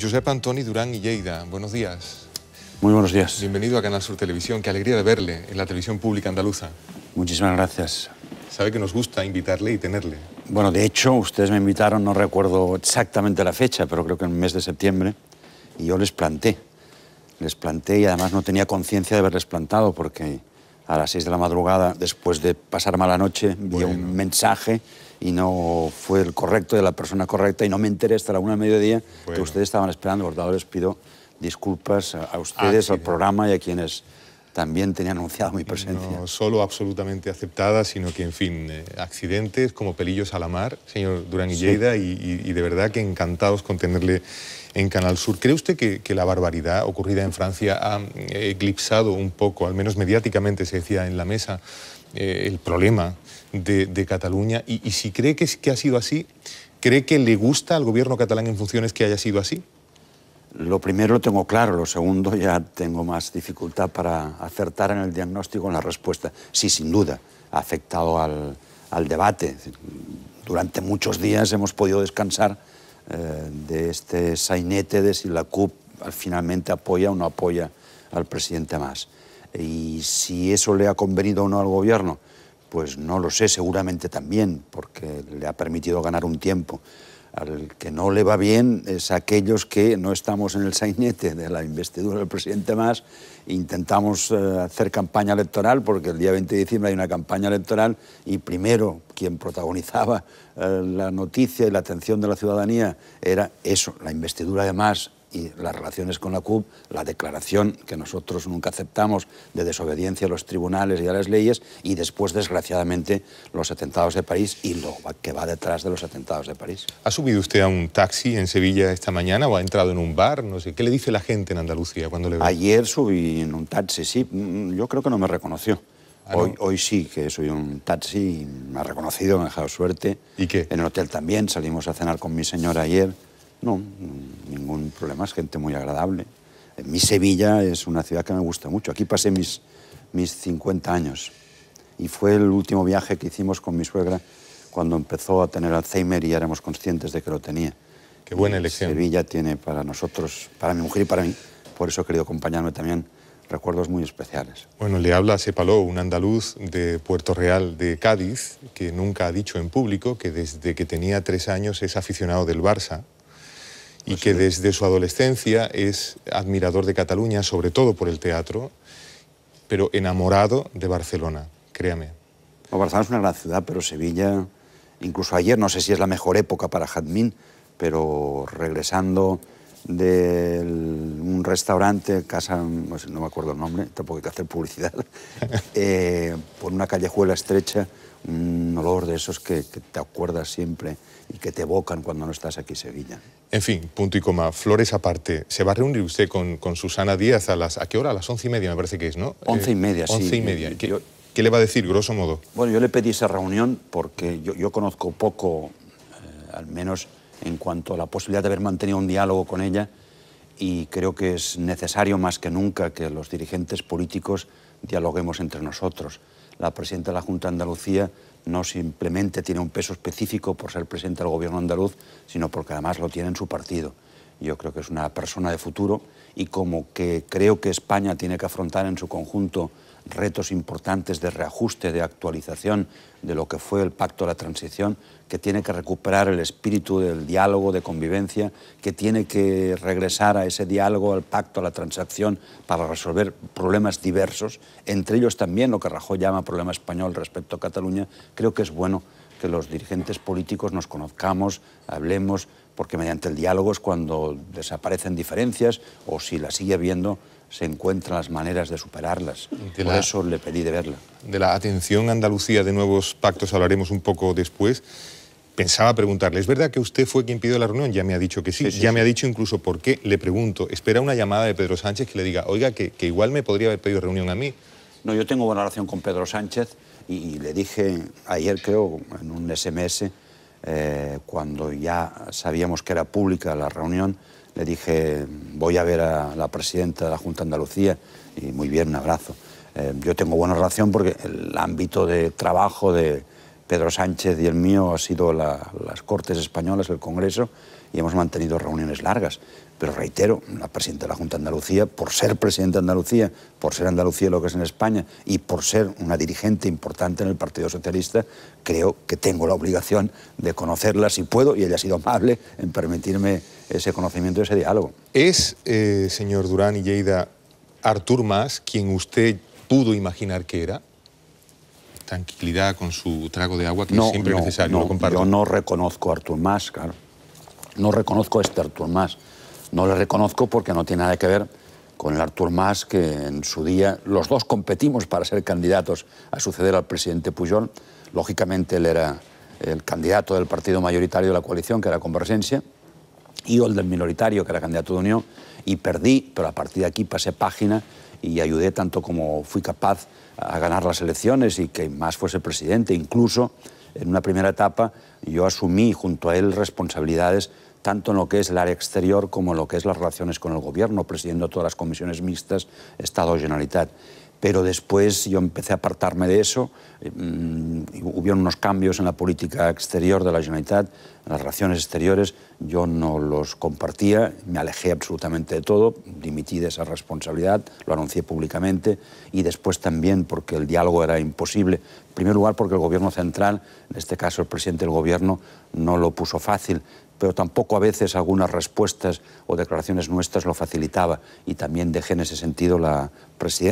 Josep Antoni Durán y Lleida, buenos días. Muy buenos días. Bienvenido a Canal Sur Televisión. Qué alegría de verle en la televisión pública andaluza. Muchísimas gracias. Sabe que nos gusta invitarle y tenerle. Bueno, de hecho, ustedes me invitaron, no recuerdo exactamente la fecha, pero creo que en el mes de septiembre, y yo les planté. Les planté y además no tenía conciencia de haberles plantado porque a las seis de la madrugada, después de pasar mala noche, vi un mensaje y no fue el correcto de la persona correcta y no me enteré hasta la una mediodía que ustedes estaban esperando. Por les pido disculpas a, ustedes, ah, al programa y a quienes también tenía anunciado mi presencia. No solo absolutamente aceptada, sino que, en fin, eh, accidentes como pelillos a la mar, señor Durán y y, de verdad que encantados con tenerle en Canal Sur. ¿Cree usted que, la barbaridad ocurrida en Francia ha eh, eclipsado un poco, al menos mediáticamente se decía en la mesa, eh, el problema de, Cataluña. Y, si cree que, que ha sido así, ¿cree que le gusta al gobierno catalán en funciones que haya sido así? Lo primero lo tengo claro, lo segundo ya tengo más dificultad para acertar en el diagnóstico, en la respuesta. Sí, sin duda, ha afectado al, debate. Durante muchos días hemos podido descansar eh, de este sainete de si la CUP finalmente apoya o no apoya al presidente más. Y si eso le ha convenido o no al gobierno, pues no lo sé, seguramente también, porque le ha permitido ganar un tiempo. Al que no le va bien es a aquellos que no estamos en el sainete de la investidura del presidente Mas, intentamos eh, hacer campaña electoral, porque el día 20 de diciembre hay una campaña electoral y primero quien protagonizaba eh, la noticia y la atención de la ciudadanía era eso, la investidura de Mas y las relaciones con la CUP, la declaración que nosotros nunca aceptamos de desobediencia a los tribunales y a las leyes, y después, desgraciadamente, los atentados de París y lo que va detrás de los atentados de París. ¿Ha subido usted a un taxi en Sevilla esta mañana o ha entrado en un bar? No sé, ¿qué le dice la gente en Andalucía cuando le ve? Ayer subí en un taxi, sí, mm, yo creo que no me reconoció. Ah, hoy, hoy, sí, que soy un taxi, me ha reconocido, me ha dejado suerte. ¿Y qué? En el hotel también, salimos a cenar con mi señora ayer. No, ningún problema, es gente muy agradable. Eh, mi Sevilla es una ciudad que me gusta mucho. Aquí pasé mis, mis 50 años y fue el último viaje que hicimos con mi suegra cuando empezó a tener Alzheimer y éramos conscientes de que lo tenía. Qué buena elección. Sevilla tiene para nosotros, para mi mujer y para mí, por eso he querido acompañarme también, recuerdos muy especiales. Bueno, le habla Sepaló, un andaluz de Puerto Real de Cádiz, que nunca ha dicho en público que desde que tenía tres años es aficionado del Barça y que desde su adolescencia es admirador de Cataluña, sobre todo por el teatro, pero enamorado de Barcelona, créame. Barcelona es una gran ciudad, pero Sevilla, incluso ayer, no sé si es la mejor época para Jadmin, pero regresando del un restaurante, casa, no me acuerdo el nombre, tampoco hay que hacer publicidad, eh, por una callejuela estrecha, un olor de esos que, que, te acuerdas siempre y que te evocan cuando no estás aquí, Sevilla. En fin, punto y coma, flores aparte. ¿Se va a reunir usted con, con Susana Díaz a las... ¿A qué hora? A las once y media, me parece que es, ¿no? Once y eh, media, sí. Once y media. ¿Qué, le va a decir, grosso modo? Bueno, yo le pedí esa reunión porque yo, conozco poco, eh, al menos en cuanto a la posibilidad de haber mantenido un diálogo con ella, y creo que es necesario más que nunca que los dirigentes políticos dialoguemos entre nosotros. La presidenta de la Junta de Andalucía no simplemente tiene un peso específico por ser presidenta del gobierno andaluz, sino porque además lo tiene en su partido. Yo creo que es una persona de futuro y como que creo que España tiene que afrontar en su conjunto retos importantes de reajuste, de actualización de lo que fue el pacto de la transición, que tiene que recuperar el espíritu del diálogo, de convivencia, que tiene que regresar a ese diálogo, al pacto, a la transacción para resolver problemas diversos, entre ellos también lo que Rajoy llama problema español respecto a Cataluña. Creo que es bueno que los dirigentes políticos nos conozcamos, hablemos, porque mediante el diálogo es cuando desaparecen diferencias o si las sigue habiendo se encuentran las maneras de superarlas. Por eso le pedí de verla. De la atención Andalucía de nuevos pactos hablaremos un poco después. Pensaba preguntarle, ¿es verdad que usted fue quien pidió la reunión? Ya me ha dicho que sí, ya me ha dicho incluso por qué. Le pregunto, espera una llamada de Pedro Sánchez que le diga, oiga, que, igual me podría haber pedido reunión a mí. No, yo tengo buena relación con Pedro Sánchez y, le dije ayer, creo, en un SMS, eh, cuando ya sabíamos que era pública la reunión, le dije, voy a ver a la presidenta de la Junta de Andalucía y muy bien, un abrazo. Eh, yo tengo buena relación porque el ámbito de trabajo de Pedro Sánchez y el mío ha sido las Cortes Españolas, el Congreso, y hemos mantenido reuniones largas. Pero reitero, la presidenta de la Junta de Andalucía, por ser presidenta de Andalucía, por ser Andalucía lo que es en España y por ser una dirigente importante en el Partido Socialista, creo que tengo la obligación de conocerla si puedo y ella ha sido amable en permitirme ese conocimiento y ese diálogo. ¿Es, eh, señor Durán y Lleida, Artur Mas quien usted pudo imaginar que era? Tranquilidad con su trago de agua, que no, es siempre no, necesario, no, Yo no reconozco a Artur Mas, claro. No reconozco a este Artur Mas no le reconozco porque no tiene nada que ver con el Artur Mas, que en su día los dos competimos para ser candidatos a suceder al presidente Pujol. Lógicamente él era el candidato del partido mayoritario de la coalición, que era Convergencia, y yo el del minoritario, que era candidato de Unión, y perdí, pero a partir de aquí pasé página y ayudé tanto como fui capaz a ganar las elecciones y que más fuese presidente. Incluso en una primera etapa yo asumí junto a él responsabilidades tanto en lo que es el área exterior como en lo que es las relaciones con el Gobierno, presidiendo todas las comisiones mixtas Estado-Generalitat pero después yo empecé a apartarme de eso. Mm, hubieron unos cambios en la política exterior de la Generalitat, en las relaciones exteriores, yo no los compartía, me alejé absolutamente de todo, dimití de esa responsabilidad, lo anuncié públicamente y después también porque el diálogo era imposible. En primer lugar porque el gobierno central, en este caso el presidente del gobierno, no lo puso fácil, pero tampoco a veces algunas respuestas o declaraciones nuestras lo facilitaba y también dejé en ese sentido la,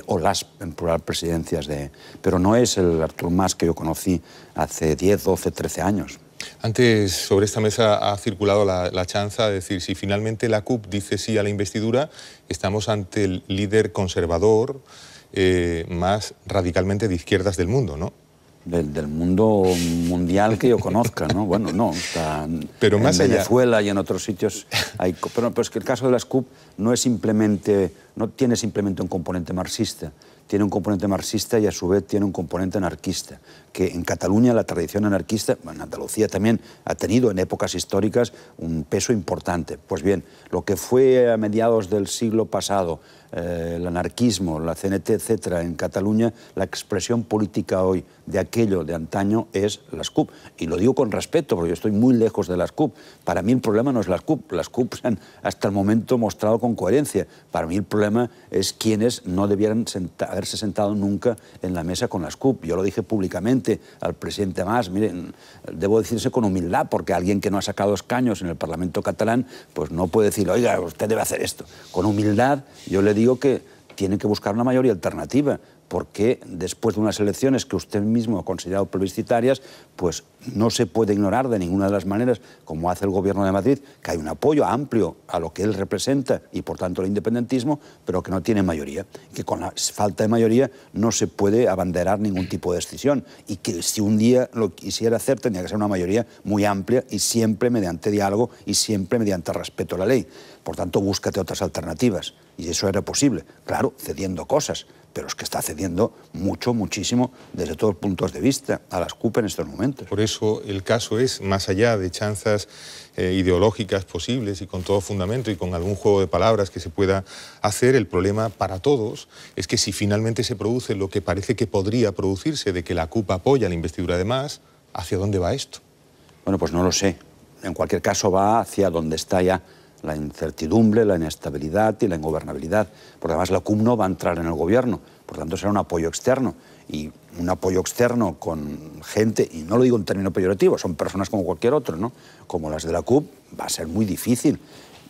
o las en presidencias de... Pero no es el Artur Mas que yo conocí hace 10, 12, 13 años. Antes, sobre esta mesa ha circulado la, chanza de decir si finalmente la CUP dice sí a la investidura, estamos ante el líder conservador eh, más radicalmente de izquierdas del mundo, ¿no? del, mundo mundial que yo conozca, ¿no? Bueno, no, está pero en Venezuela y en otros sitios hay... Pero, pero, es que el caso de las CUP no es simplemente, no tiene simplemente un componente marxista, tiene un componente marxista y a su vez tiene un componente anarquista, que en Cataluña la tradición anarquista, en Andalucía también, ha tenido en épocas históricas un peso importante. Pues bien, lo que fue a mediados del siglo pasado eh, el anarquismo, la CNT, etcétera, en Cataluña, la expresión política hoy de aquello de antaño es las CUP. Y lo digo con respeto, porque yo estoy muy lejos de las CUP. Para mí el problema no es las CUP. Las CUP se han hasta el momento mostrado con coherencia. Para mí el problema es quienes no debieran haberse sentado nunca en la mesa con las CUP. Yo lo dije públicamente al presidente Mas, miren, debo decirse con humildad, porque alguien que no ha sacado escaños en el Parlamento catalán, pues no puede decir, oiga, usted debe hacer esto. Con humildad yo le digo, digo que tiene que buscar una mayoría alternativa, porque después de unas elecciones que usted mismo ha considerado plebiscitarias, pues no se puede ignorar de ninguna de las maneras, como hace el gobierno de Madrid, que hay un apoyo amplio a lo que él representa y por tanto el independentismo, pero que no tiene mayoría, que con la falta de mayoría no se puede abanderar ningún tipo de decisión y que si un día lo quisiera hacer tendría que ser una mayoría muy amplia y siempre mediante diálogo y siempre mediante respeto a la ley. Por tanto, búscate otras alternativas. Y eso era posible, claro, cediendo cosas, pero es que está cediendo mucho, muchísimo, desde todos los puntos de vista, a las CUP en estos momentos. Por eso el caso es, más allá de chanzas eh, ideológicas posibles y con todo fundamento y con algún juego de palabras que se pueda hacer, el problema para todos es que si finalmente se produce lo que parece que podría producirse de que la CUP apoya la investidura de más, ¿hacia dónde va esto? Bueno, pues no lo sé. En cualquier caso va hacia donde está ya la incertidumbre, la inestabilidad y la ingobernabilidad. Porque además la CUM no va a entrar en el gobierno, por tanto será un apoyo externo. Y un apoyo externo con gente, y no lo digo en términos peyorativos, son personas como cualquier otro, ¿no? como las de la CUP, va a ser muy difícil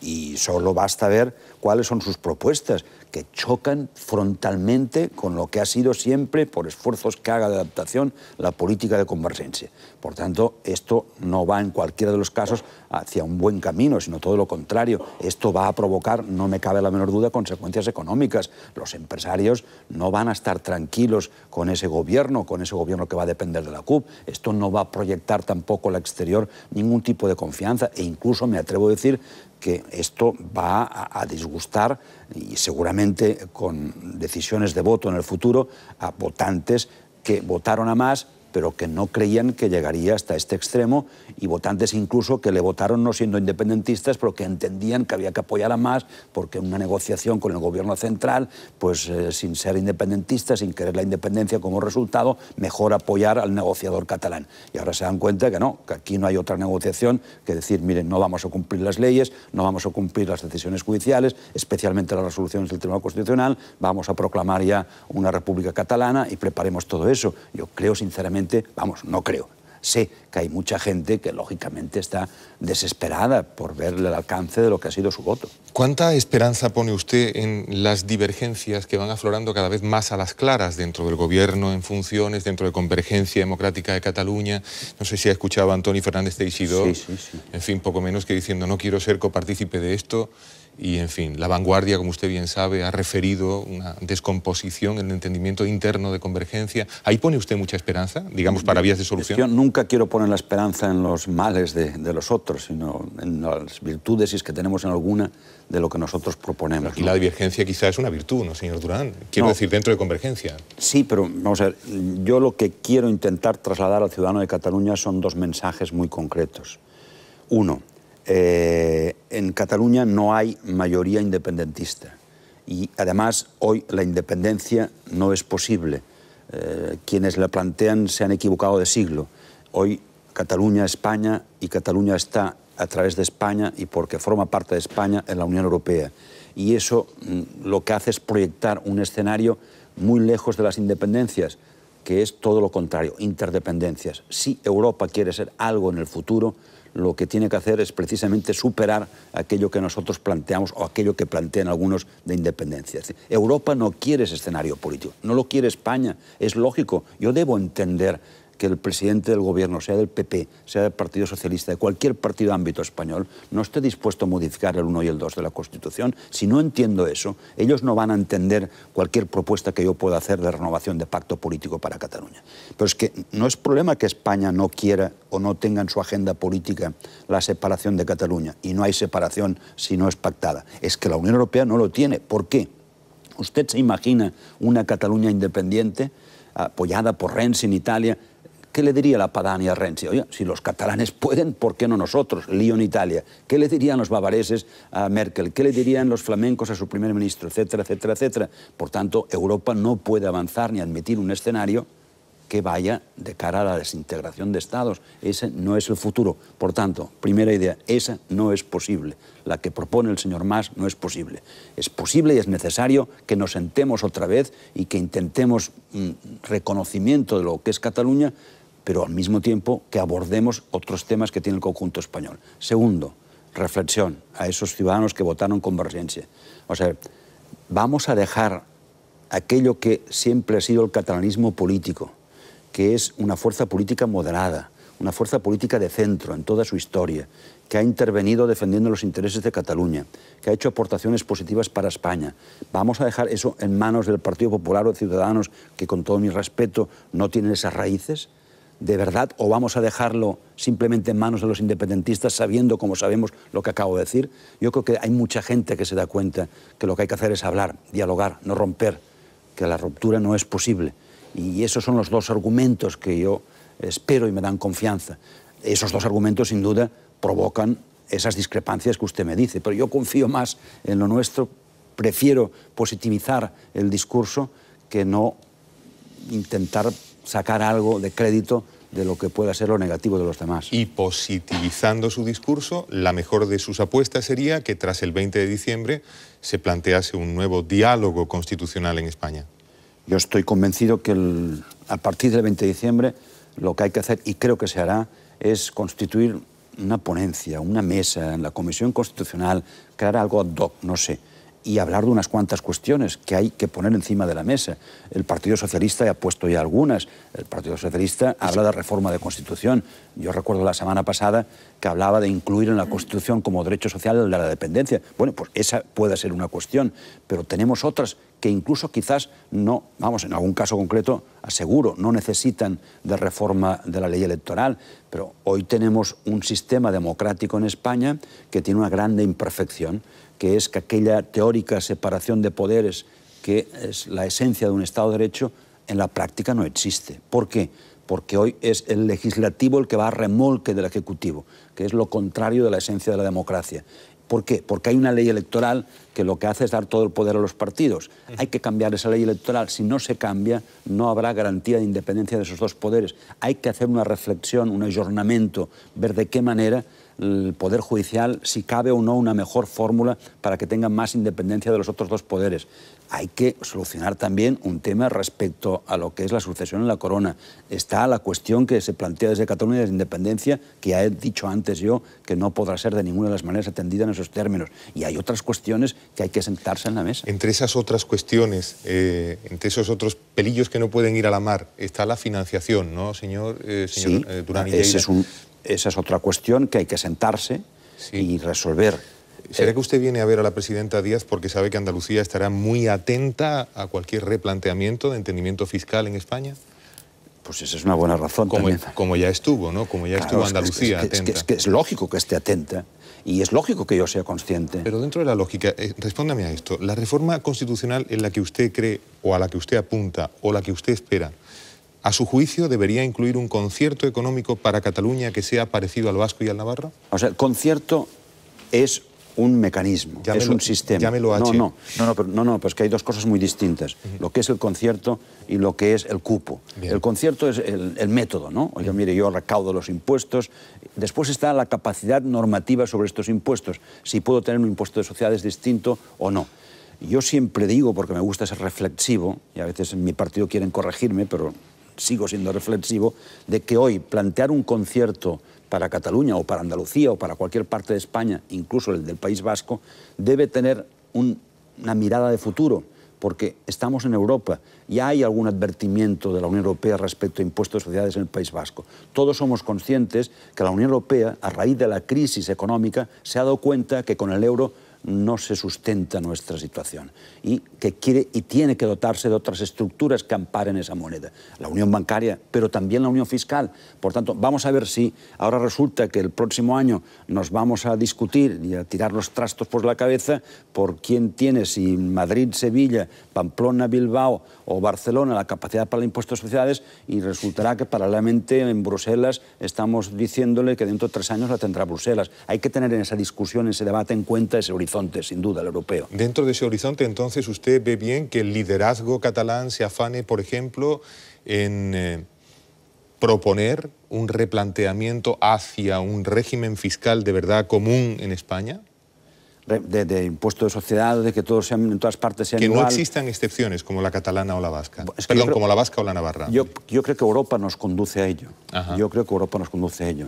y solo basta ver cuáles son sus propuestas, que chocan frontalmente con lo que ha sido siempre, por esfuerzos que haga de adaptación, la política de convergencia. Por tanto, esto no va en cualquiera de los casos hacia un buen camino, sino todo lo contrario. Esto va a provocar, no me cabe la menor duda, consecuencias económicas. Los empresarios no van a estar tranquilos con ese gobierno, con ese gobierno que va a depender de la CUP. Esto no va a proyectar tampoco al exterior ningún tipo de confianza e incluso, me atrevo a decir, que esto va a, disgustar y seguramente con decisiones de voto en el futuro a votantes que votaron a más pero que no creían que llegaría hasta este extremo y votantes incluso que le votaron no siendo independentistas, pero que entendían que había que apoyar a más porque una negociación con el gobierno central, pues eh, sin ser independentista, sin querer la independencia como resultado, mejor apoyar al negociador catalán. Y ahora se dan cuenta que no, que aquí no hay otra negociación que decir, miren, no vamos a cumplir las leyes, no vamos a cumplir las decisiones judiciales, especialmente las resoluciones del Tribunal Constitucional, vamos a proclamar ya una república catalana y preparemos todo eso. Yo creo sinceramente vamos, no creo, sé que hay mucha gente que lógicamente está desesperada por ver el alcance de lo que ha sido su voto. ¿Cuánta esperanza pone usted en las divergencias que van aflorando cada vez más a las claras dentro del gobierno, en funciones, dentro de Convergencia Democrática de Cataluña? No sé si ha escuchado a Antoni Fernández Teixidó, sí, sí, en fin, poco menos que diciendo no quiero ser copartícipe de esto. Y, en fin, la vanguardia, como usted bien sabe, ha referido una descomposición en el entendimiento interno de convergencia. ¿Ahí pone usted mucha esperanza, digamos, para vías de solución? nunca quiero poner la esperanza en los males de, los otros, sino en las virtudes, si es que tenemos en alguna, de lo que nosotros proponemos. Y la divergencia quizá es una virtud, ¿no, señor Durán? Quiero decir, dentro de convergencia. Sí, pero vamos a yo lo que quiero intentar trasladar al ciudadano de Cataluña son dos mensajes muy concretos. Uno, eh, en Cataluña no hay mayoría independentista. Y además hoy la independencia no es posible. Eh, quienes la plantean se han equivocado de siglo. Hoy Cataluña, España, y Cataluña está a través de España y porque forma parte de España en la Unión Europea. Y eso mm, lo que hace es proyectar un escenario muy lejos de las independencias, que es todo lo contrario, interdependencias. Si Europa quiere ser algo en el futuro, lo que tiene que hacer es precisamente superar aquello que nosotros planteamos o aquello que plantean algunos de independencia. Europa no quiere ese escenario político, no lo quiere España, es lógico. Yo debo entender que el presidente del gobierno, sea del PP, sea del Partido Socialista, de cualquier partido de ámbito español, no esté dispuesto a modificar el 1 y el 2 de la Constitución, si no entiendo eso, ellos no van a entender cualquier propuesta que yo pueda hacer de renovación de pacto político para Cataluña. Pero es que no es problema que España no quiera o no tenga en su agenda política la separación de Cataluña, y no hay separación si no es pactada. Es que la Unión Europea no lo tiene. ¿Por qué? ¿Usted se imagina una Cataluña independiente apoyada por Renzi en Italia ¿Qué le diría la Padania a Renzi? Oye, si los catalanes pueden, ¿por qué no nosotros? Lío en Italia. ¿Qué le dirían los bavareses a Merkel? ¿Qué le dirían los flamencos a su primer ministro? Etcétera, etcétera, etcétera. Por tanto, Europa no puede avanzar ni admitir un escenario que vaya de cara a la desintegración de estados. Ese no es el futuro. Por tanto, primera idea, esa no es posible. La que propone el señor Mas no es posible. Es posible y es necesario que nos sentemos otra vez y que intentemos mm, reconocimiento de lo que es Cataluña pero al mismo tiempo que abordemos otros temas que tiene el conjunto español. Segundo, reflexión a esos ciudadanos que votaron Convergencia. O sea, vamos a dejar aquello que siempre ha sido el catalanismo político, que es una fuerza política moderada, una fuerza política de centro en toda su historia, que ha intervenido defendiendo los intereses de Cataluña, que ha hecho aportaciones positivas para España. Vamos a dejar eso en manos del Partido Popular o de Ciudadanos, que con todo mi respeto no tienen esas raíces de verdad o vamos a dejarlo simplemente en manos de los independentistas sabiendo, como sabemos, lo que acabo de decir? Yo creo que hay mucha gente que se da cuenta que lo que hay que hacer es hablar, dialogar, no romper, que la ruptura no es posible. Y esos son los dos argumentos que yo espero y me dan confianza. Esos dos argumentos, sin duda, provocan esas discrepancias que usted me dice, pero yo confío más en lo nuestro, prefiero positivizar el discurso que no intentar sacar algo de crédito de lo que pueda ser lo negativo de los demás. Y positivizando su discurso, la mejor de sus apuestas sería que tras el 20 de diciembre se plantease un nuevo diálogo constitucional en España. Yo estoy convencido que a partir del 20 de diciembre lo que hay que hacer, y creo que se hará, es constituir una ponencia, una mesa en la Comisión Constitucional, crear algo ad hoc, no sé y hablar de unas cuantas cuestiones que hay que poner encima de la mesa. El Partido Socialista ha puesto ya algunas. El Partido Socialista habla de reforma de Constitución. Yo recuerdo la semana pasada que hablaba de incluir en la Constitución como derecho social la dependencia. Bueno, pues esa puede ser una cuestión, pero tenemos otras que incluso quizás no, vamos, en algún caso concreto, aseguro, no necesitan de reforma de la ley electoral, pero hoy tenemos un sistema democrático en España que tiene una grande imperfección que es que aquella teórica separación de poderes que es la esencia de un Estado de Derecho, en la práctica no existe. ¿Por qué? Porque hoy es el legislativo el que va a remolque del Ejecutivo, que es lo contrario de la esencia de la democracia. ¿Por qué? Porque hay una ley electoral que lo que hace es dar todo el poder a los partidos. Hay que cambiar esa ley electoral. Si no se cambia, no habrá garantía de independencia de esos dos poderes. Hay que hacer una reflexión, un ayornamiento, ver de qué manera el Poder Judicial si cabe o no una mejor fórmula para que tenga más independencia de los otros dos poderes. Hay que solucionar también un tema respecto a lo que es la sucesión en la corona. Está la cuestión que se plantea desde Cataluña de independencia, que ya he dicho antes yo que no podrá ser de ninguna de las maneras atendida en esos términos. Y hay otras cuestiones que hay que sentarse en la mesa. Entre esas otras cuestiones, eh, entre esos otros pelillos que no pueden ir a la mar, está la financiación, ¿no, señor, eh, sí, eh, Ese es un esa es otra cuestión que hay que sentarse y resolver. ¿Será que usted viene a ver a la presidenta Díaz porque sabe que Andalucía estará muy atenta a cualquier replanteamiento de entendimiento fiscal en España? Pues esa es una buena razón como, Como ya estuvo, ¿no? Como ya estuvo Andalucía es atenta. Es que, es lógico que esté atenta y es lógico que yo sea consciente. Pero dentro de la lógica, eh, respóndame a esto. ¿La reforma constitucional en la que usted cree o a la que usted apunta o la que usted espera a su juicio, debería incluir un concierto económico para Cataluña que sea parecido al vasco y al navarro? O sea, el concierto es un mecanismo, es un sistema. Llámelo H. No, no, no, no, pero, no, no, pero es que hay dos cosas muy distintas, lo que es el concierto y lo que es el cupo. El concierto es el, método, ¿no? Oiga, mire, yo recaudo los impuestos, después está la capacidad normativa sobre estos impuestos, si puedo tener un impuesto de sociedades distinto o no. Yo siempre digo, porque me gusta ser reflexivo, y a veces en mi partido quieren corregirme, pero sigo siendo reflexivo, de que hoy plantear un concierto para Cataluña o para Andalucía o para cualquier parte de España, incluso el del País Vasco, debe tener una mirada de futuro, porque estamos en Europa, ya hay algún advertimiento de la Unión Europea respecto a impuestos de sociedades en el País Vasco. Todos somos conscientes que la Unión Europea, a raíz de la crisis económica, se ha dado cuenta que con el euro no se sustenta nuestra situación y que quiere y tiene que dotarse de otras estructuras que amparen esa moneda. La unión bancaria, pero también la unión fiscal. Por tanto, vamos a ver si ahora resulta que el próximo año nos vamos a discutir y a tirar los trastos por la cabeza por quién tiene, si Madrid, Sevilla, Pamplona, Bilbao o Barcelona, la capacidad para el impuesto de sociedades y resultará que paralelamente en Bruselas estamos diciéndole que dentro de tres años la tendrá Bruselas. Hay que tener en esa discusión, en ese debate en cuenta ese sin duda, el europeo. Dentro de ese horizonte, entonces, usted ve bien que el liderazgo catalán se afane, por ejemplo, en eh, proponer un replanteamiento hacia un régimen fiscal de verdad común en España de, de, impuesto de sociedad, de que todos sean, en todas partes sean Que no existan excepciones como la catalana o la vasca. Perdón, como la vasca o la navarra. Yo, creo que Europa nos conduce a ello. Yo creo que Europa nos conduce a ello.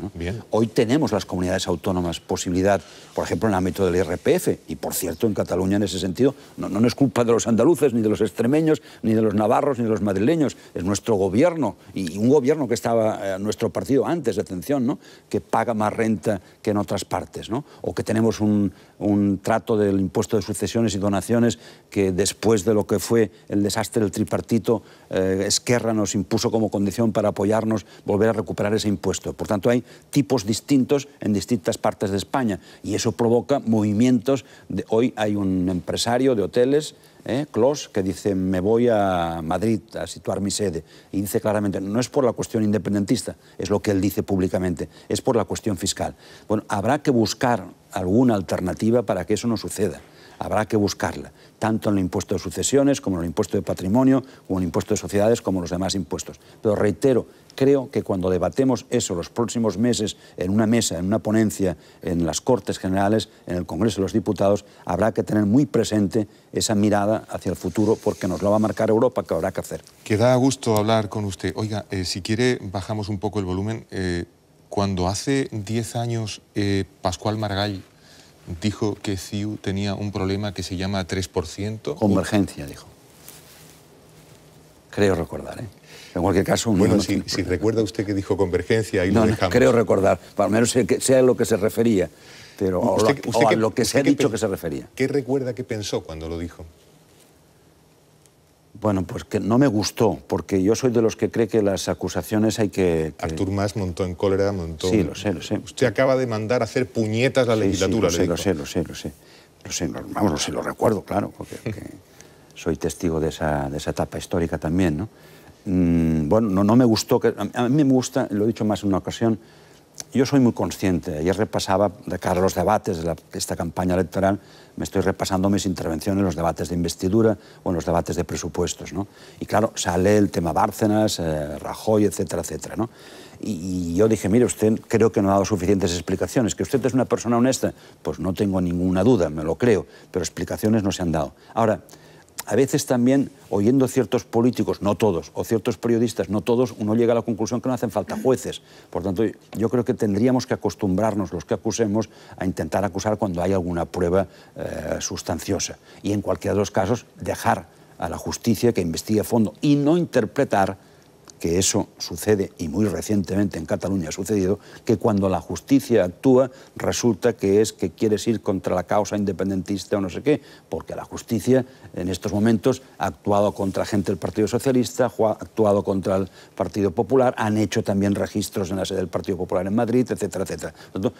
Hoy tenemos las comunidades autónomas posibilidad, por ejemplo, en el ámbito del IRPF, y por cierto, en Cataluña en ese sentido, no, es culpa de los andaluces, ni de los extremeños, ni de los navarros, ni de los madrileños, es nuestro gobierno, y un gobierno que estaba eh, nuestro partido antes, de atención, ¿no? que paga más renta que en otras partes, ¿no? o que tenemos un un trato del impuesto de sucesiones y donaciones que después de lo que fue el desastre del tripartito, eh, Esquerra nos impuso como condición para apoyarnos volver a recuperar ese impuesto. Por tanto, hay tipos distintos en distintas partes de España y eso provoca movimientos. De, hoy hay un empresario de hoteles ¿eh? Clos, que dice, me voy a Madrid a situar mi sede. Y dice claramente, no es por la cuestión independentista, es lo que él dice públicamente, es por la cuestión fiscal. Bueno, habrá que buscar alguna alternativa para que eso no suceda. Habrá que buscarla, tanto en el impuesto de sucesiones, como en el impuesto de patrimonio, como en el impuesto de sociedades, como en los demás impuestos. Pero reitero, creo que cuando debatemos eso los próximos meses en una mesa, en una ponencia, en las Cortes Generales, en el Congreso de los Diputados, habrá que tener muy presente esa mirada hacia el futuro porque nos lo va a marcar Europa, que habrá que hacer. Que da gusto hablar con usted. Oiga, eh, si quiere, bajamos un poco el volumen. Eh, cuando hace 10 años eh, Pascual Margall dijo que CIU tenía un problema que se llama 3%... Convergencia, dijo. Creo recordar, ¿eh? En cualquier caso, Bueno, si, recuerda usted que dijo convergencia, ahí lo dejamos. No, creo recordar, al menos sea a lo que se refería, pero usted, lo que se ha dicho que se refería. ¿Qué recuerda que pensó cuando lo dijo? Bueno, pues que no me gustó, porque yo soy de los que cree que las acusaciones hay que... Artur Mas montó en cólera, montó... Sí, lo sé, lo sé. Usted acaba de mandar a hacer puñetas la legislatura, sí, lo, sé, lo, sé, lo sé, lo sé, lo sé. vamos, lo sé, lo recuerdo, claro, porque soy testigo de esa, de esa etapa histórica también, ¿no? Mm, bueno, no, me gustó, que, a mí me gusta, lo he dicho más en una ocasión, yo soy muy consciente, ayer repasaba, de cara a los debates de, esta campaña electoral, me estoy repasando mis intervenciones en los debates de investidura o en los debates de presupuestos, ¿no? Y claro, sale el tema Bárcenas, eh, Rajoy, etcétera, etcétera, ¿no? Y, y, yo dije, mire, usted creo que no ha dado suficientes explicaciones, que usted es una persona honesta, pues no tengo ninguna duda, me lo creo, pero explicaciones no se han dado. Ahora, a veces también, oyendo ciertos políticos, no todos, o ciertos periodistas, no todos, uno llega a la conclusión que no hacen falta jueces. Por tanto, yo creo que tendríamos que acostumbrarnos, los que acusemos, a intentar acusar cuando hay alguna prueba eh, sustanciosa. Y en cualquiera de los casos, dejar a la justicia que investigue a fondo y no interpretar que eso sucede, y muy recientemente en Cataluña ha sucedido, que cuando la justicia actúa resulta que es que quieres ir contra la causa independentista o no sé qué, porque la justicia en estos momentos ha actuado contra gente del Partido Socialista, ha actuado contra el Partido Popular, han hecho también registros en la sede del Partido Popular en Madrid, etcétera, etcétera.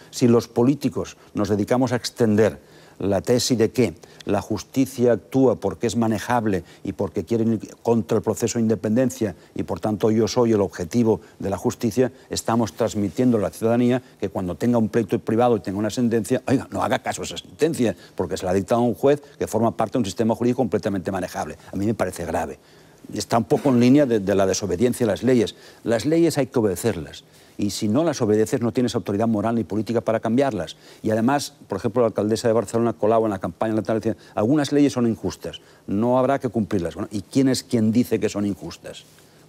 si los políticos nos dedicamos a extender la tesis de que la justicia actúa porque es manejable y porque quieren ir contra el proceso de independencia y por tanto yo soy el objetivo de la justicia, estamos transmitiendo a la ciudadanía que cuando tenga un pleito privado y tenga una sentencia, oiga, no haga caso a esa sentencia, porque se la ha dictado un juez que forma parte de un sistema jurídico completamente manejable. A mí me parece grave. Está un poco en línea de la desobediencia a las leyes. Las leyes hay que obedecerlas y si no las obedeces no tienes autoridad moral ni política para cambiarlas. Y además, por ejemplo, la alcaldesa de Barcelona colaba en la campaña electoral algunas leyes son injustas, no habrá que cumplirlas. ¿y quién es quien dice que son injustas?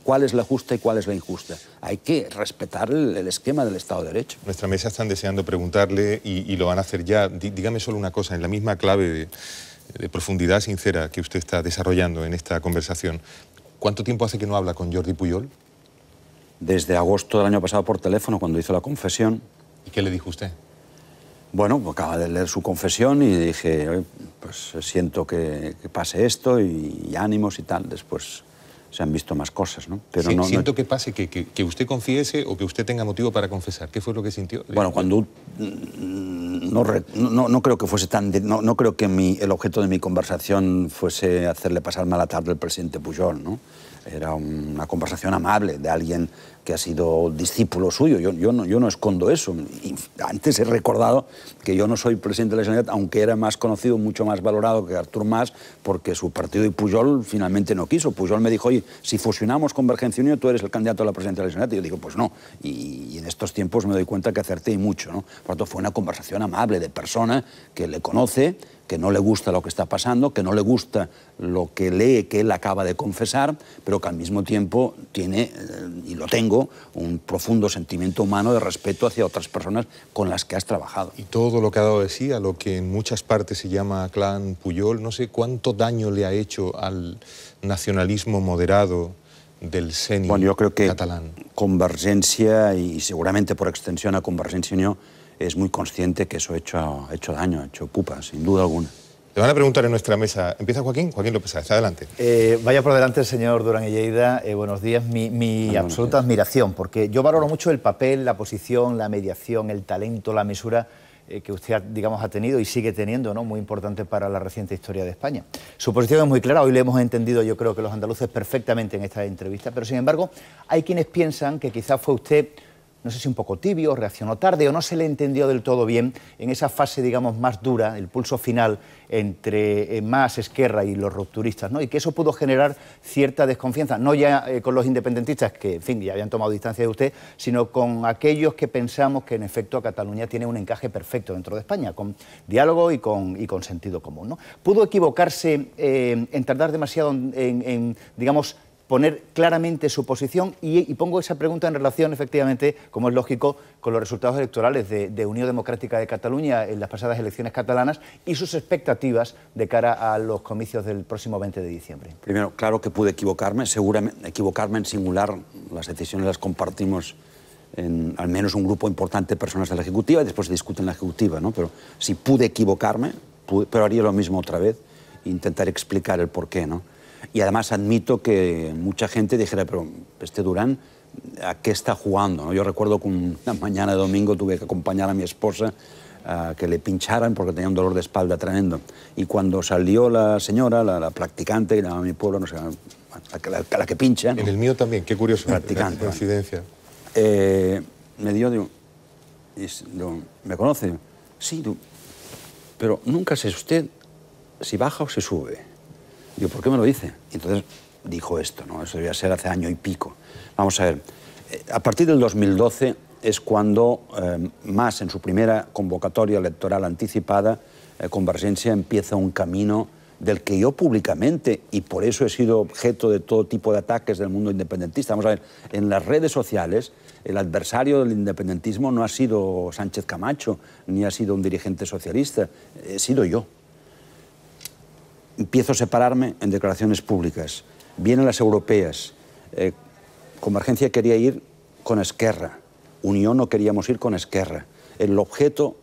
cuál es la justa y cuál es la injusta. Hay que respetar el, esquema del Estado de Derecho. Nuestra mesa están deseando preguntarle y, lo van a hacer ya. dígame solo una cosa, en la misma clave de, de, profundidad sincera que usted está desarrollando en esta conversación. ¿Cuánto tiempo hace que no habla con Jordi Puyol? desde agosto del año pasado por teléfono cuando hizo la confesión. ¿Y qué le dijo usted? Bueno, pues acaba de leer su confesión y dije, pues siento que, pase esto y, ánimos y tal. Después se han visto más cosas, ¿no? Pero no siento que pase, que, que, usted confiese o que usted tenga motivo para confesar. ¿Qué fue lo que sintió? Bueno, cuando... No, no, creo que fuese tan... No, creo que mi, el objeto de mi conversación fuese hacerle pasar mala tarde al presidente Pujol, ¿no? Era una conversación amable de alguien que ha sido discípulo suyo. Yo, yo, no, yo no escondo eso. antes he recordado que yo no soy presidente de la Generalitat, aunque era más conocido, mucho más valorado que Artur Mas, porque su partido y Pujol finalmente no quiso. Pujol me dijo, oye, si fusionamos Convergencia Unión, tú eres el candidato a la presidencia de la Generalitat. Y yo digo, pues no. Y, en estos tiempos me doy cuenta que acerté y mucho. ¿no? Por lo tanto, fue una conversación amable de persona que le conoce que no le gusta lo que está pasando, que no le gusta lo que lee que él acaba de confesar, pero que al mismo tiempo tiene, eh, y lo tengo, un profundo sentimiento humano de respeto hacia otras personas con las que has trabajado. Y todo lo que ha dado de sí, a lo que en muchas partes se llama clan Puyol, no sé cuánto daño le ha hecho al nacionalismo moderado del catalán. bueno, yo creo que catalán. Convergencia y seguramente por extensión a Convergencia Unión es muy consciente que eso ha hecho, daño, ha hecho pupa, sin duda alguna. Le van a preguntar en nuestra mesa. ¿Empieza Joaquín? Joaquín López, adelante. Eh, vaya por delante, señor Durán y eh, buenos días. Mi, absoluta admiración, porque yo valoro mucho el papel, la posición, la mediación, el talento, la mesura eh, que usted, digamos, ha tenido y sigue teniendo, ¿no? Muy importante para la reciente historia de España. Su posición es muy clara, hoy le hemos entendido, yo creo que los andaluces perfectamente en esta entrevista, pero sin embargo, hay quienes piensan que quizás fue usted no sé si un poco tibio, reaccionó tarde o no se le entendió del todo bien en esa fase, digamos, más dura, el pulso final entre eh, más Esquerra y los rupturistas, ¿no? Y que eso pudo generar cierta desconfianza, no ya eh, con los independentistas, que, en fin, ya habían tomado distancia de usted, sino con aquellos que pensamos que, en efecto, Cataluña tiene un encaje perfecto dentro de España, con diálogo y con, sentido común, ¿no? Pudo equivocarse eh, en tardar demasiado en digamos, poner claramente su posición y, pongo esa pregunta en relación, efectivamente, como es lógico, con los resultados electorales de, Unión Democrática de Cataluña en las pasadas elecciones catalanas y sus expectativas de cara a los comicios del próximo 20 de diciembre. Primero, claro que pude equivocarme, seguramente equivocarme en singular, las decisiones las compartimos en al menos un grupo importante de personas de la Ejecutiva y después se discute en la Ejecutiva, ¿no? Pero si pude equivocarme, pero haría lo mismo otra vez, intentar explicar el porqué, ¿no? Y además admito que mucha gente dijera, pero este Durán, ¿a qué está jugando? Yo recuerdo que una mañana de domingo tuve que acompañar a mi esposa a ah, que le pincharan porque tenía un dolor de espalda tremendo. Y cuando salió la señora, la, practicante, que a mi pueblo, no sé, la, que pincha. En el mío también, qué curioso. Practicante. Coincidencia. Eh, me dio, digo, ¿me conoce? Sí, pero nunca sé usted si baja o se sube. Yo, ¿por qué me lo dice? Y entonces dijo esto, ¿no? Eso debía ser hace año y pico. Vamos a ver, eh, a partir del 2012 es cuando eh, más en su primera convocatoria electoral anticipada, conversencia eh, Convergencia empieza un camino del que yo públicamente, y por eso he sido objeto de todo tipo de ataques del mundo independentista, vamos a ver, en las redes sociales el adversario del independentismo no ha sido Sánchez Camacho, ni ha sido un dirigente socialista, he sido yo empiezo a separarme en declaraciones públicas. Vienen las europeas. Eh, Convergencia quería ir con Esquerra. Unión no queríamos ir con Esquerra. El objeto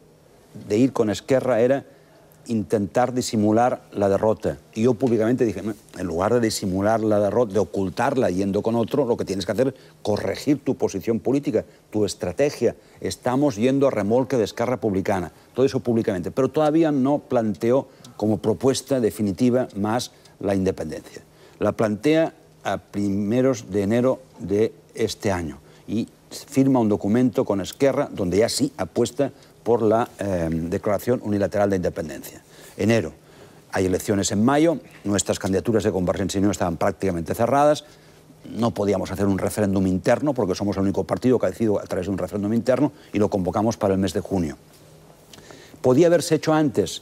de ir con Esquerra era intentar disimular la derrota. Y yo públicamente dije, en lugar de disimular la derrota, de ocultarla yendo con otro, lo que tienes que hacer es corregir tu posición política, tu estrategia. Estamos yendo a remolque de Esquerra Republicana. Todo eso públicamente. Pero todavía no planteó como propuesta definitiva más la independencia. La plantea a primeros de enero de este año y firma un documento con Esquerra donde ya sí apuesta por la em, Declaración Unilateral de Independencia. Enero. Hay elecciones en mayo, nuestras candidaturas de Convergencia y estaban prácticamente cerradas, no podíamos hacer un referéndum interno porque somos el único partido que ha decidido a través de un referéndum interno y lo convocamos para el mes de junio. Podía haberse hecho antes,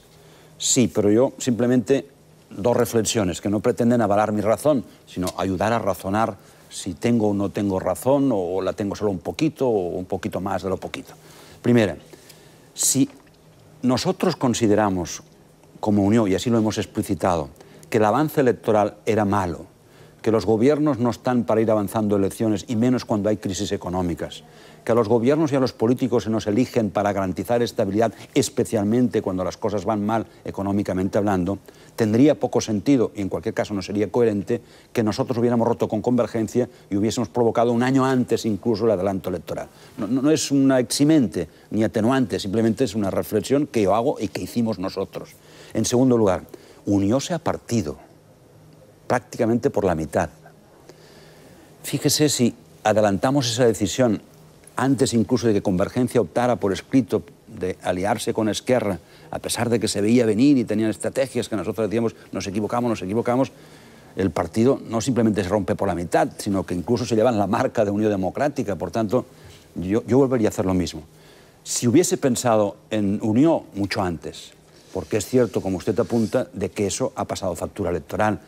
sí, pero yo simplemente dos reflexiones que no pretenden avalar mi razón, sino ayudar a razonar si tengo o no tengo razón, o la tengo solo un poquito, o un poquito más de lo poquito. Primera, si nosotros consideramos como Unión, y así lo hemos explicitado, que el avance electoral era malo, que los gobiernos no están para ir avanzando elecciones, y menos cuando hay crisis económicas, que a los gobiernos y a los políticos se nos eligen para garantizar estabilidad, especialmente cuando las cosas van mal económicamente hablando, tendría poco sentido, y en cualquier caso no sería coherente, que nosotros hubiéramos roto con convergencia y hubiésemos provocado un año antes incluso el adelanto electoral. No, es una eximente ni atenuante, simplemente es una reflexión que yo hago y que hicimos nosotros. En segundo lugar, unióse a partido, prácticamente por la mitad. Fíjese si adelantamos esa decisión antes incluso de que Convergencia optara por escrito de aliarse con Esquerra, a pesar de que se veía venir y tenían estrategias que nosotros decíamos nos equivocamos, nos equivocamos, el partido no simplemente se rompe por la mitad, sino que incluso se llevan la marca de Unión Democrática. Por tanto, yo, volvería a hacer lo mismo. Si hubiese pensado en Unión mucho antes, porque es cierto, como usted apunta, de que eso ha pasado factura electoral.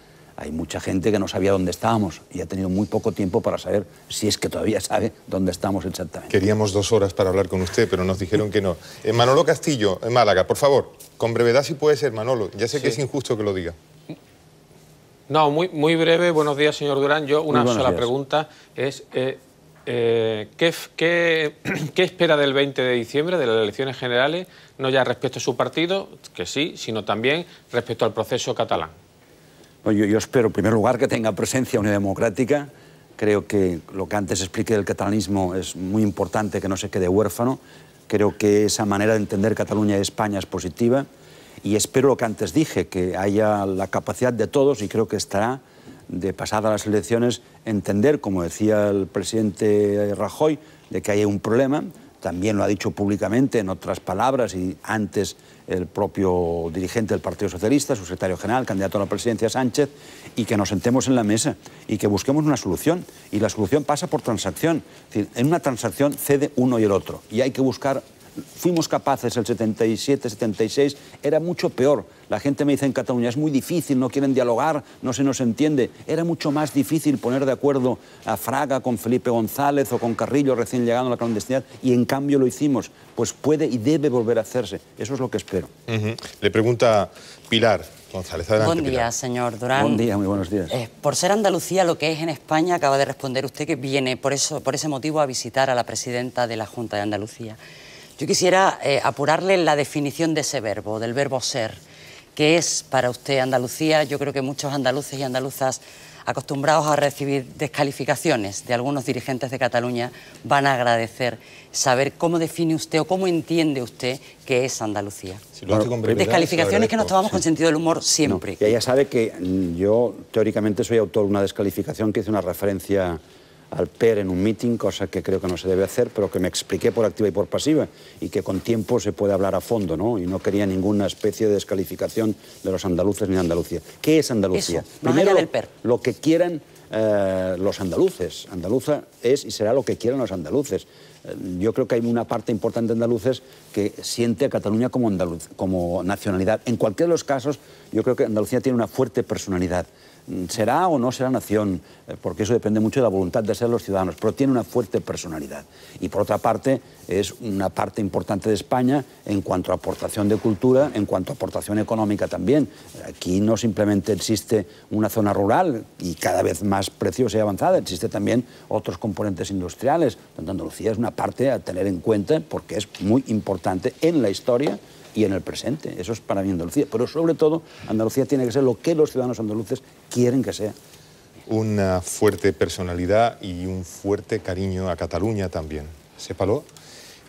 Hay mucha gente que no sabía dónde estábamos y ha tenido muy poco tiempo para saber si es que todavía sabe dónde estamos exactamente. Queríamos dos horas para hablar con usted, pero nos dijeron que no. Eh, Manolo Castillo, en eh, Málaga, por favor, con brevedad si puede ser, Manolo. Ya sé que es injusto que lo diga. No, muy, muy breve. Buenos días, señor Durán. Yo una sola pregunta es... Eh, ¿qué, qué, qué, espera del 20 de diciembre, de las elecciones generales, no ya respecto a su partido, que sí, sino también respecto al proceso catalán? Yo, espero, en primer lugar, que tenga presencia Unión Democrática. Creo que lo que antes expliqué del catalanismo es muy importante que no se quede huérfano. Creo que esa manera de entender Cataluña y España es positiva. Y espero lo que antes dije, que haya la capacidad de todos, y creo que estará, de pasada las elecciones, entender, como decía el presidente Rajoy, de que hay un problema. También lo ha dicho públicamente en otras palabras y antes el propio dirigente del Partido Socialista, su secretario general, candidato a la presidencia Sánchez, y que nos sentemos en la mesa y que busquemos una solución. Y la solución pasa por transacción. en una transacción cede uno y el otro. Y hay que buscar fuimos capaces el 77, 76, era mucho peor. La gente me dice en Cataluña, es muy difícil, no quieren dialogar, no se nos entiende. Era mucho más difícil poner de acuerdo a Fraga con Felipe González o con Carrillo recién llegando a la clandestinidad y en cambio lo hicimos. Pues puede y debe volver a hacerse. Eso es lo que espero. Le pregunta Pilar, González, adelante, Buen día, señor Durán. Buen día, muy buenos días. Eh, por ser Andalucía lo que es en España, acaba de responder usted que viene por, eso, por ese motivo a visitar a la presidenta de la Junta de Andalucía. Yo quisiera eh, apurarle la definición de ese verbo, del verbo ser, que es para usted Andalucía, yo creo que muchos andaluces y andaluzas acostumbrados a recibir descalificaciones de algunos dirigentes de Cataluña van a agradecer saber cómo define usted o cómo entiende usted que es Andalucía. descalificaciones que nos tomamos con sentido del humor siempre. ella sabe que mm, yo teóricamente soy autor de una descalificación que hice una referencia al PER en un meeting, cosa que creo que no se debe hacer, pero que me expliqué por activa y por pasiva y que con tiempo se puede hablar a fondo, ¿no? Y no quería ninguna especie de descalificación de los andaluces ni de Andalucía. ¿Qué es Andalucía? Primero, e lo que quieran eh, los andaluces. Andaluza es y será lo que quieran los andaluces. Eh, yo creo que hay una parte importante de andaluces que siente a Cataluña como, andaluz, como nacionalidad. En cualquier de los casos, yo creo que Andalucía tiene una fuerte personalidad será o no será nación, eh, porque eso depende mucho de la voluntad de ser los ciudadanos, pero tiene una fuerte personalidad. Y por otra parte, es una parte importante de España en cuanto a aportación de cultura, en cuanto a aportación económica también. Aquí no simplemente existe una zona rural y cada vez más preciosa y avanzada, existe también otros componentes industriales. Andalucía es una parte a tener en cuenta porque es muy importante en la historia y en el presente. Eso es para mí Andalucía. Pero sobre todo, Andalucía tiene que ser lo que los ciudadanos andaluces quieren que sea. Una fuerte personalidad y un fuerte cariño a Cataluña también. Sépalo.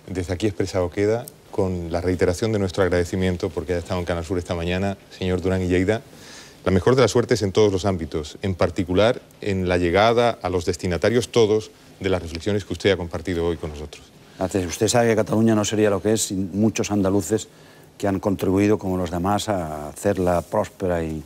Desde aquí expresado queda con la reiteración de nuestro agradecimiento porque ha estado en Canal Sur esta mañana, señor Durán y Lleida. La mejor de las suertes en todos los ámbitos, en particular en la llegada a los destinatarios todos de las reflexiones que usted ha compartido hoy con nosotros. Usted sabe que Cataluña no sería lo que es sin muchos andaluces que han contribuido, como los demás, a hacerla próspera y,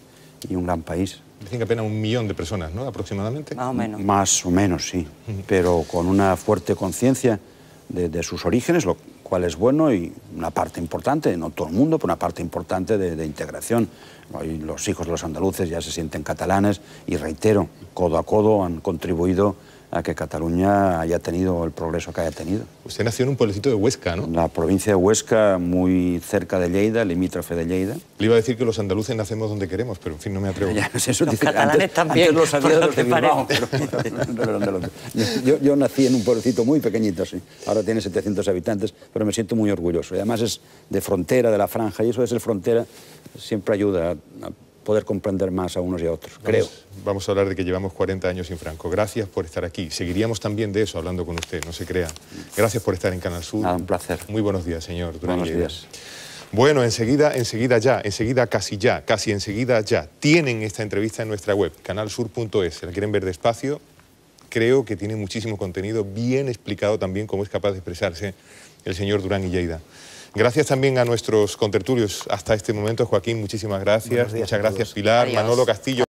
un gran país. Dicen que apenas un millón de personas, ¿no? Aproximadamente. Más o menos. Más o menos, sí. Pero con una fuerte conciencia de, sus orígenes, lo cual es bueno y una parte importante, no todo el mundo, pero una parte importante de, integración. Hoy los hijos de los andaluces ya se sienten catalanes y reitero, codo a codo han contribuido a que Cataluña haya tenido el progreso que haya tenido. Usted nació en un pueblecito de Huesca, ¿no? La provincia de Huesca, muy cerca de Lleida, limítrofe de Lleida. Le iba a decir que los andaluces nacemos donde queremos, pero en fin, no me atrevo. los catalanes también. yo, nací en un pueblecito muy pequeñito, sí. Ahora tiene 700 habitantes, pero me siento muy orgulloso. Y además es de frontera, de la franja, y eso de ser frontera siempre ayuda poder comprender más a unos y a otros, creo. Vamos a hablar de que llevamos 40 años sin Franco. Gracias por estar aquí. Seguiríamos también de eso hablando con usted, no se crea. Gracias por estar en Canal Sur. un placer. Muy buenos días, señor. Durán buenos días. Bueno, enseguida, enseguida ya, enseguida casi ya, casi enseguida ya. Tienen esta entrevista en nuestra web, canalsur.es. Si la quieren ver despacio, creo que tiene muchísimo contenido, bien explicado también cómo es capaz de expresarse el señor Durán y Lleida. Gracias también a nuestros contertulios hasta este momento. Joaquín, muchísimas gracias. Muchas gracias, Pilar, Manolo Castillo.